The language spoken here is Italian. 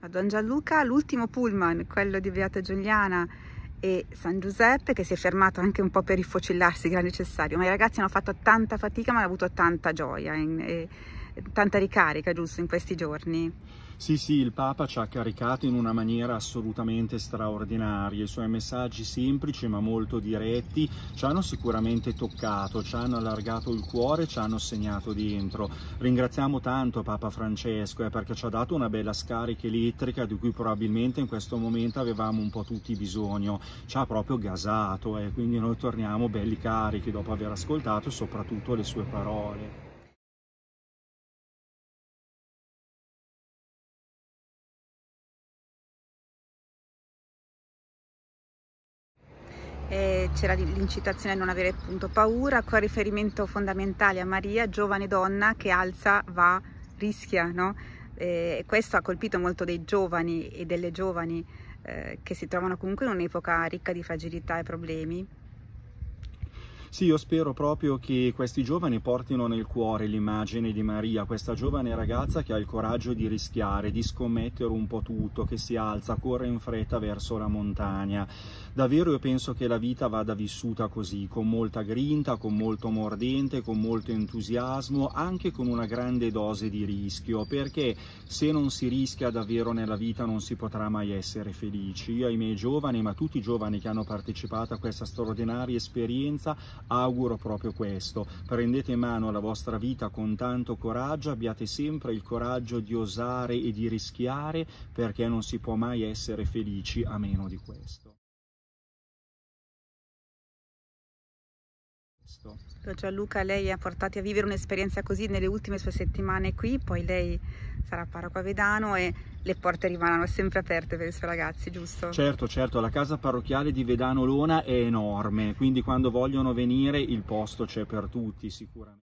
a Don Gianluca, l'ultimo pullman, quello di Beata Giuliana e San Giuseppe che si è fermato anche un po' per rifocillarsi che era necessario ma i ragazzi hanno fatto tanta fatica ma hanno avuto tanta gioia e, e, tanta ricarica, giusto, in questi giorni? Sì, sì, il Papa ci ha caricato in una maniera assolutamente straordinaria, i suoi messaggi semplici ma molto diretti ci hanno sicuramente toccato, ci hanno allargato il cuore, ci hanno segnato dentro. Ringraziamo tanto Papa Francesco eh, perché ci ha dato una bella scarica elettrica di cui probabilmente in questo momento avevamo un po' tutti bisogno, ci ha proprio gasato e eh, quindi noi torniamo belli carichi dopo aver ascoltato soprattutto le sue parole. c'era l'incitazione a non avere appunto paura, qua riferimento fondamentale a Maria, giovane donna che alza, va, rischia, no? Eh, questo ha colpito molto dei giovani e delle giovani eh, che si trovano comunque in un'epoca ricca di fragilità e problemi sì, io spero proprio che questi giovani portino nel cuore l'immagine di Maria, questa giovane ragazza che ha il coraggio di rischiare, di scommettere un po' tutto, che si alza, corre in fretta verso la montagna. Davvero io penso che la vita vada vissuta così, con molta grinta, con molto mordente, con molto entusiasmo, anche con una grande dose di rischio, perché se non si rischia davvero nella vita non si potrà mai essere felici. Io ai miei giovani, ma tutti i giovani che hanno partecipato a questa straordinaria esperienza, auguro proprio questo. Prendete mano alla vostra vita con tanto coraggio, abbiate sempre il coraggio di osare e di rischiare perché non si può mai essere felici a meno di questo. Ecco, Gianluca, lei ha portato a vivere un'esperienza così nelle ultime sue settimane qui, poi lei sarà a Vedano e le porte rimarranno sempre aperte per i suoi ragazzi, giusto? Certo, certo, la casa parrocchiale di Vedano Lona è enorme, quindi quando vogliono venire il posto c'è per tutti sicuramente.